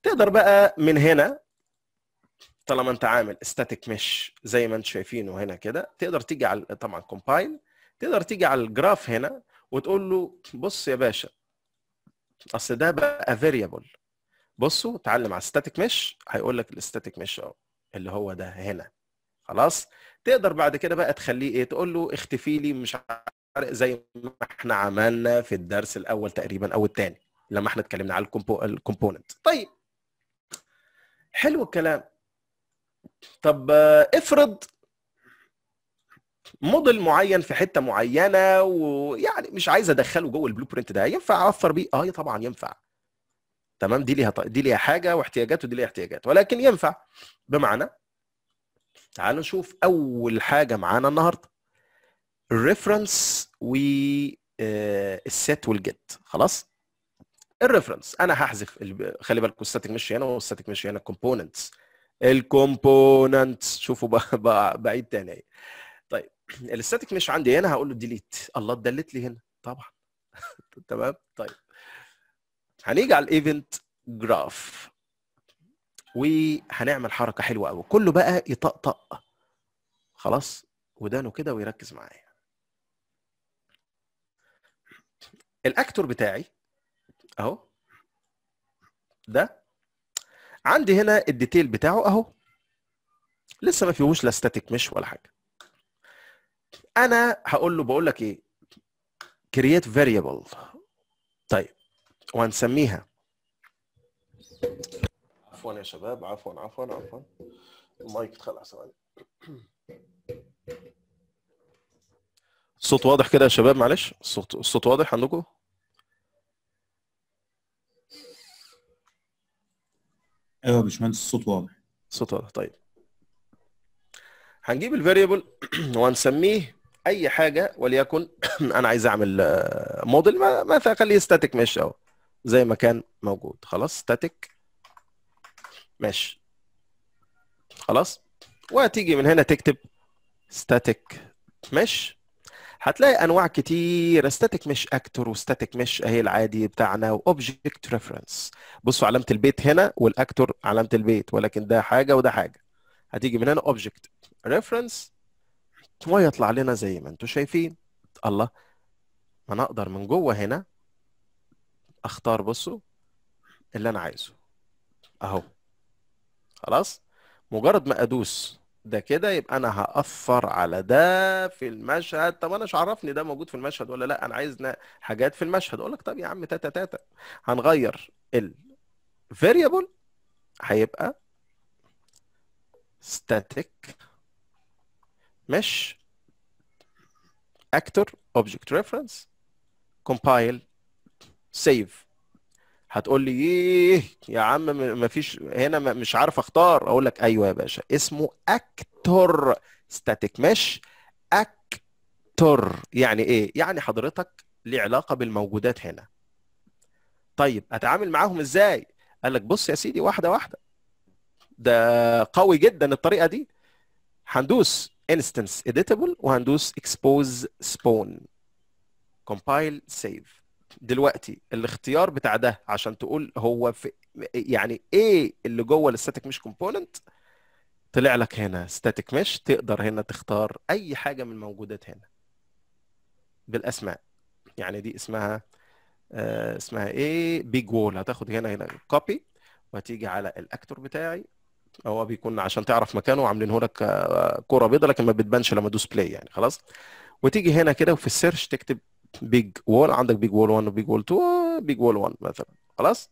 [SPEAKER 1] تقدر بقى من هنا طالما انت عامل ستاتيك مش زي ما انتم شايفينه هنا كده تقدر تيجي على طبعا كومبايل تقدر تيجي على الجراف هنا وتقول له بص يا باشا اصل ده بقى فيريبل بصوا اتعلم على ستاتيك مش هيقول لك الستاتيك مش اهو اللي هو ده هنا خلاص تقدر بعد كده بقى تخليه ايه تقول له اختفي لي مش عارف زي ما احنا عملنا في الدرس الاول تقريبا او الثاني لما احنا اتكلمنا على الكومبوننت طيب حلو الكلام طب آه، افرض موديل معين في حته معينه ويعني مش عايز ادخله جوه البلو برنت ده ينفع اوفر بيه اه طبعا ينفع تمام دي ليها دي ليها حاجه واحتياجات ودي ليها احتياجات ولكن ينفع بمعنى تعالوا نشوف اول حاجه معانا النهارده الريفرنس والسيت آه، والجيت خلاص الريفرنس انا هحذف خلي بالكم الستاتيك مش هنا والستاتيك مش هنا كومبوننتس الكومبوننتس شوفوا بقى بعيد تاني طيب الستاتيك مش عندي هنا هقول له ديليت الله اتدلت لي هنا طبعا تمام طيب هنيجي على الايفنت جراف وهنعمل حركه حلوه قوي كله بقى يطقطق خلاص ودانه كده ويركز معايا الاكتور بتاعي اهو ده عندي هنا الديتيل بتاعه اهو لسه ما فيهوش لا ستاتيك مش ولا حاجه انا هقول له بقول لك ايه كرييت فاريبل طيب وهنسميها عفوا يا شباب عفوا عفوا عفوا المايك اتخلع ثواني الصوت واضح كده يا شباب معلش الصوت الصوت واضح عندكم ايوه يا باشمهندس الصوت واضح الصوت واضح طيب هنجيب الفاريبل وهنسميه اي حاجه وليكن انا عايز اعمل موديل مثلا اخليه ستاتيك مش اهو زي ما كان موجود خلاص ستاتيك مش خلاص وهتيجي من هنا تكتب static mesh هتلاقي انواع كتير ستاتيك مش اكتور وستاتيك مش اهي العادي بتاعنا واوبجكت ريفرنس بصوا علامه البيت هنا والاكتور علامه البيت ولكن ده حاجه وده حاجه هتيجي من هنا اوبجكت ريفرنس ويطلع لنا زي ما انتم شايفين الله ما انا اقدر من جوه هنا اختار بصوا اللي انا عايزه اهو خلاص مجرد ما ادوس ده كده يبقى انا هاثر على ده في المشهد طب انا مش عرفني ده موجود في المشهد ولا لا انا عايز حاجات في المشهد اقول لك طب يا عم تاتا تاتا هنغير variable هيبقى static مش actor object reference compile save هتقول لي ايه يا عم ما فيش هنا مش عارف اختار اقول لك ايوه يا باشا اسمه اكتر ستاتيك مش اكتر يعني ايه يعني حضرتك ليه علاقه بالموجودات هنا طيب اتعامل معاهم ازاي قال لك بص يا سيدي واحده واحده ده قوي جدا الطريقه دي هندوس انستنس editable وهندوس اكسبوز سبون كومبايل سيف دلوقتي الاختيار بتاع ده عشان تقول هو في يعني ايه اللي جوه الستاتيك مش كومبوننت طلع لك هنا ستاتيك مش تقدر هنا تختار اي حاجه من الموجودات هنا بالاسماء يعني دي اسمها آه، اسمها ايه بيج وول هتاخد هنا هنا كوبي وهتيجي على الاكتور بتاعي هو بيكون عشان تعرف مكانه عاملينه لك آه، كوره بيضاء لكن ما بتبانش لما تدوس بلاي يعني خلاص وتيجي هنا كده وفي السيرش تكتب بيج وول عندك بيج وول 1 وبيج وول 2 بيج وول 1 مثلا خلاص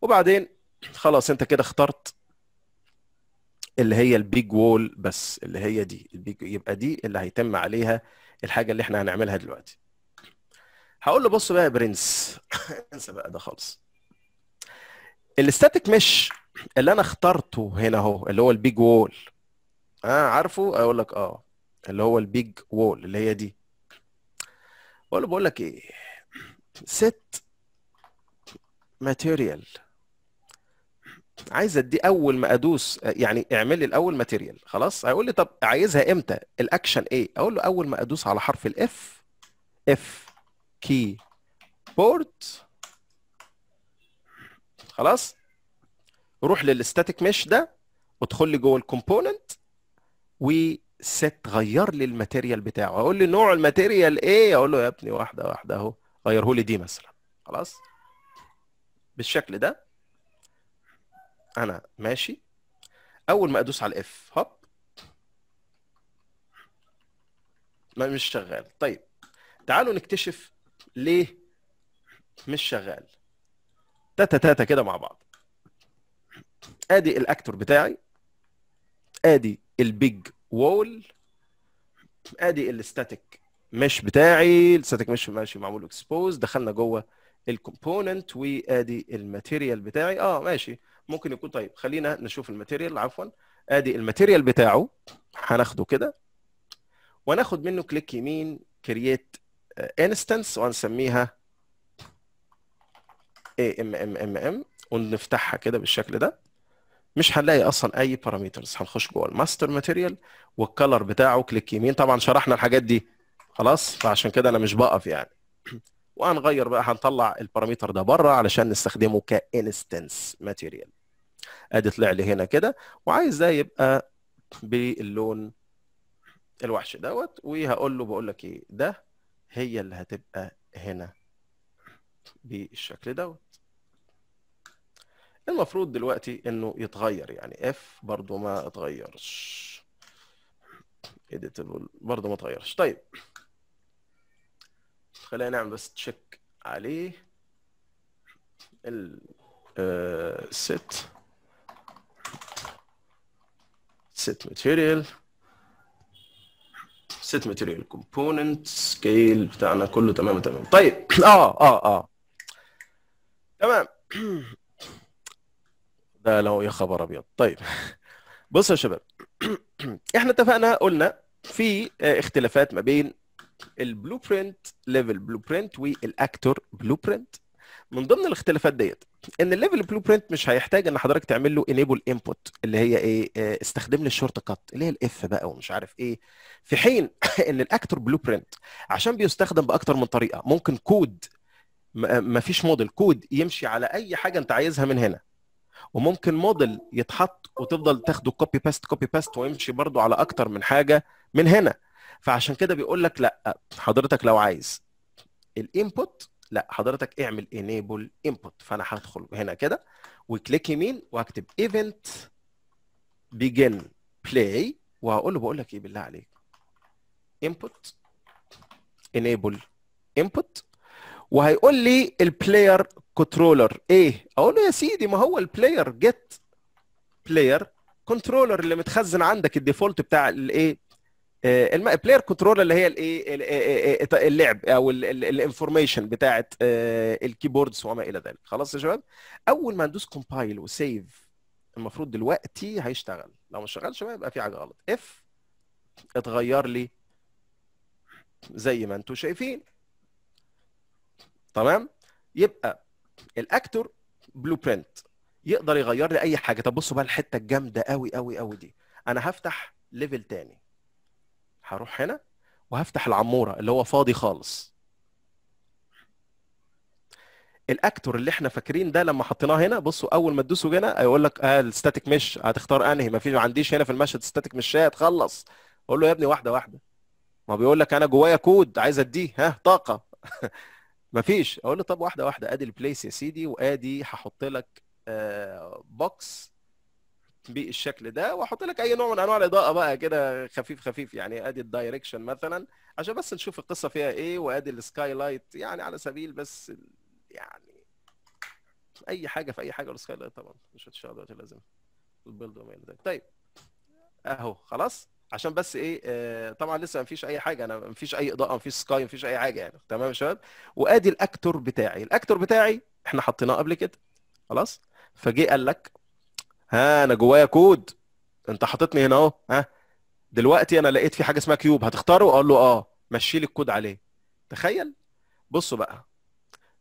[SPEAKER 1] وبعدين خلاص انت كده اخترت اللي هي البيج وول بس اللي هي دي البيج يبقى دي اللي هيتم عليها الحاجه اللي احنا هنعملها دلوقتي هقول له بص بقى يا برنس انسى بقى ده خالص الاستاتيك مش اللي انا اخترته هنا اهو اللي هو البيج وول اه عارفه اقول لك اه اللي هو البيج وول اللي هي دي بقول له بقول لك ايه ست ماتيريال عايز ادي اول ما ادوس يعني اعمل لي الاول ماتيريال خلاص هيقول لي طب عايزها امتى الاكشن ايه اقول له اول ما ادوس على حرف الاف اف كي بورد خلاص روح للاستاتيك مش ده وادخل لي جوه الكومبوننت و ست غير لي الماتيريال بتاعه اقول لي نوع الماتيريال ايه اقول له يا ابني واحده واحده اهو غيره لي دي مثلا خلاص بالشكل ده انا ماشي اول ما ادوس على الاف هوب ما مش شغال طيب تعالوا نكتشف ليه مش شغال تاتا تاتا كده مع بعض ادي الاكتور بتاعي ادي البيج وول ادي الاستاتيك مش بتاعي الاستاتيك مش ماشي معمول اكسبوز دخلنا جوه الكومبوننت وادي الماتيريال بتاعي اه ماشي ممكن يكون طيب خلينا نشوف الماتيريال عفوا ادي الماتيريال بتاعه هناخده كده وناخد منه كليك يمين كرييت انستنس وهنسميها ام ام ام ام ونفتحها كده بالشكل ده مش هنلاقي اصلا اي بارامترز هنخش جوه الماستر ماتيريال والكلر بتاعه كليك يمين طبعا شرحنا الحاجات دي خلاص فعشان كده انا مش بقف يعني وهنغير بقى هنطلع البارامتر ده بره علشان نستخدمه كانستنس ماتيريال ادي طلع لي هنا كده وعايز ده يبقى باللون الوحش دوت وهقول له بقول لك ايه ده هي اللي هتبقى هنا بالشكل دوت المفروض دلوقتي انه يتغير يعني اف برضو ما اتغيرش editable برضو ما اتغيرش طيب خلينا نعمل بس تشيك عليه ال آه، set set material set material component scale بتاعنا كله تمام تمام طيب اه اه اه تمام لا لا يا خبر ابيض طيب بص يا شباب احنا اتفقنا قلنا في آه، اختلافات ما بين البلو برنت ليفل بلو برنت والاكتور بلو برنت من ضمن الاختلافات ديت ان الليفل بلو برنت مش هيحتاج ان حضرتك تعمل له انيبل انبوت اللي هي ايه آه، استخدم لي الشورت كات اللي هي الاف بقى ومش عارف ايه في حين ان الاكتور بلو برنت عشان بيستخدم باكتر من طريقه ممكن كود ما فيش موديل كود يمشي على اي حاجه انت عايزها من هنا وممكن موديل يتحط وتفضل تاخده كوبي باست كوبي باست ويمشي برضو على اكتر من حاجه من هنا فعشان كده بيقول لك لا حضرتك لو عايز الانبوت لا حضرتك اعمل انيبل انبوت فانا هدخل هنا كده وكليك يمين واكتب ايفنت بيجن بلاي وهقول له بقول لك ايه بالله عليك انبوت انيبل انبوت وهيقول لي البلاير كنترولر ايه اقول له يا سيدي ما هو البلاير جيت بلاير كنترولر اللي متخزن عندك الديفولت بتاع الايه البلاير كنترولر اللي هي الايه إيه؟ إيه؟ إيه؟ اللعب او الانفورميشن بتاعه الكيبوردز وما الى ذلك خلاص يا شباب اول ما ندوس كومبايل وسيف المفروض دلوقتي هيشتغل لو ما اشتغلش يبقى في حاجه غلط اف اتغير لي زي ما انتم شايفين تمام يبقى الاكتور بلو برنت يقدر يغير لي اي حاجه طب بصوا بقى الحته الجامده قوي قوي قوي دي انا هفتح ليفل تاني هروح هنا وهفتح العموره اللي هو فاضي خالص الاكتور اللي احنا فاكرين ده لما حطيناه هنا بصوا اول ما تدوسوا هنا هيقول لك اه الستاتيك مش هتختار انهي ما فيش ما عنديش هنا في المشهد ستاتيك مش هتخلص اقول له يا ابني واحده واحده ما بيقول لك انا جوايا كود عايز اديه ها طاقه مفيش اقول له طب واحده واحده ادي البليس يا سيدي وادي هحط لك بوكس آه، بالشكل ده واحط لك اي نوع من انواع الاضاءه بقى كده خفيف خفيف يعني ادي الدايركشن مثلا عشان بس نشوف القصه فيها ايه وادي السكاي لايت يعني على سبيل بس يعني اي حاجه في اي حاجه والسكاي لايت طبعا مش هتشتغل دلوقتي لازم البيلد طيب اهو خلاص عشان بس ايه آه طبعا لسه ما فيش اي حاجه انا ما فيش اي اضاءه ما فيش سكاي ما فيش اي حاجه يعني تمام يا شباب وادي الاكتور بتاعي الاكتور بتاعي احنا حطيناه قبل كده خلاص فجه قال لك ها انا جوايا كود انت حاططني هنا اهو ها دلوقتي انا لقيت في حاجه اسمها كيوب هتختاره اقول له اه مشي لي الكود عليه تخيل بصوا بقى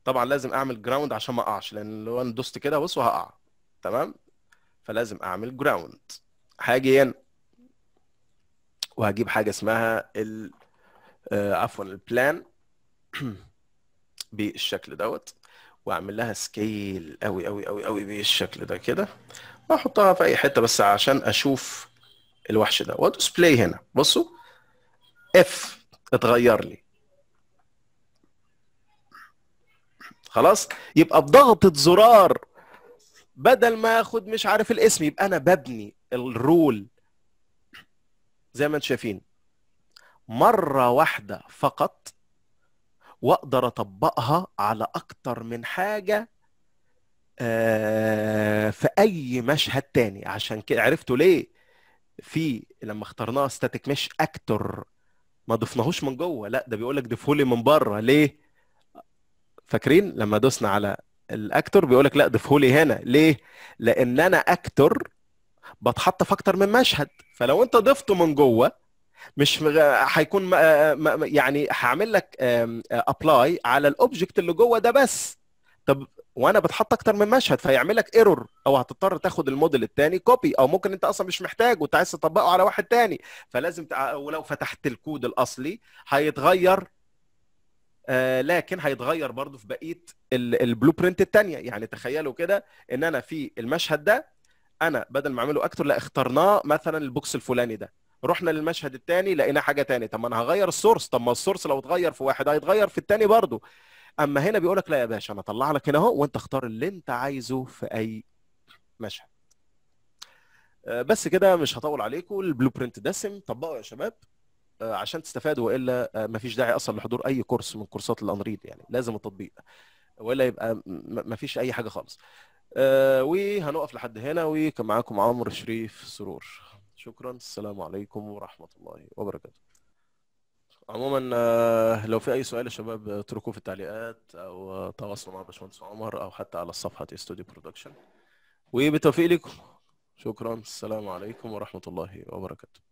[SPEAKER 1] طبعا لازم اعمل جراوند عشان ما اقعش لان لو انا دوست كده بصوا هقع تمام فلازم اعمل جراوند هاجي هنا وهجيب حاجه اسمها ال آه، عفوا البلان بالشكل دوت واعمل لها سكيل قوي قوي قوي قوي بالشكل ده كده واحطها في اي حته بس عشان اشوف الوحش ده وادوس بلاي هنا بصوا اف اتغير لي خلاص يبقى بضغطه زرار بدل ما اخد مش عارف الاسم يبقى انا ببني الرول زي ما انتم شايفين مرة واحدة فقط واقدر اطبقها على اكتر من حاجة آه، في اي مشهد تاني عشان كده عرفتوا ليه في لما اخترناها ستاتيك مش اكتور ما ضفناهوش من جوه لا ده بيقول لك ضيفهولي من بره ليه فاكرين لما دوسنا على الاكتور بيقول لك لا ضيفهولي هنا ليه لان انا اكتور بتحط في اكتر من مشهد فلو انت ضفته من جوه مش هيكون يعني هعمل لك ابلاي على الاوبجكت اللي جوه ده بس طب وانا بتحط اكتر من مشهد فيعمل لك ايرور او هتضطر تاخد الموديل الثاني كوبي او ممكن انت اصلا مش محتاج وانت عايز تطبقه على واحد تاني فلازم تع... ولو فتحت الكود الاصلي هيتغير آه لكن هيتغير برضو في بقيه البلو برنت الثانيه يعني تخيلوا كده ان انا في المشهد ده انا بدل ما اعمله اكتر لا اخترناه مثلا البوكس الفلاني ده رحنا للمشهد الثاني لقينا حاجه تانية طب ما انا هغير السورس طب ما السورس لو اتغير في واحد هيتغير في الثاني برضه اما هنا بيقول لك لا يا باشا انا اطلع لك هنا اهو وانت اختار اللي انت عايزه في اي مشهد آه، بس كده مش هطول عليكم البلو برنت دسم طبقوا يا شباب آه، عشان تستفادوا والا آه، مفيش داعي اصلا لحضور اي كورس من كورسات الانريد يعني لازم التطبيق والا يبقى مفيش اي حاجه خالص آه، وهنقف لحد هنا وكان معاكم عمرو شريف سرور شكرا السلام عليكم ورحمه الله وبركاته عموما آه، لو في اي سؤال يا شباب اتركوه في التعليقات او تواصلوا مع باشمهندس عمر او حتى على صفحه استوديو برودكشن وبالتوفيق لكم شكرا السلام عليكم ورحمه الله وبركاته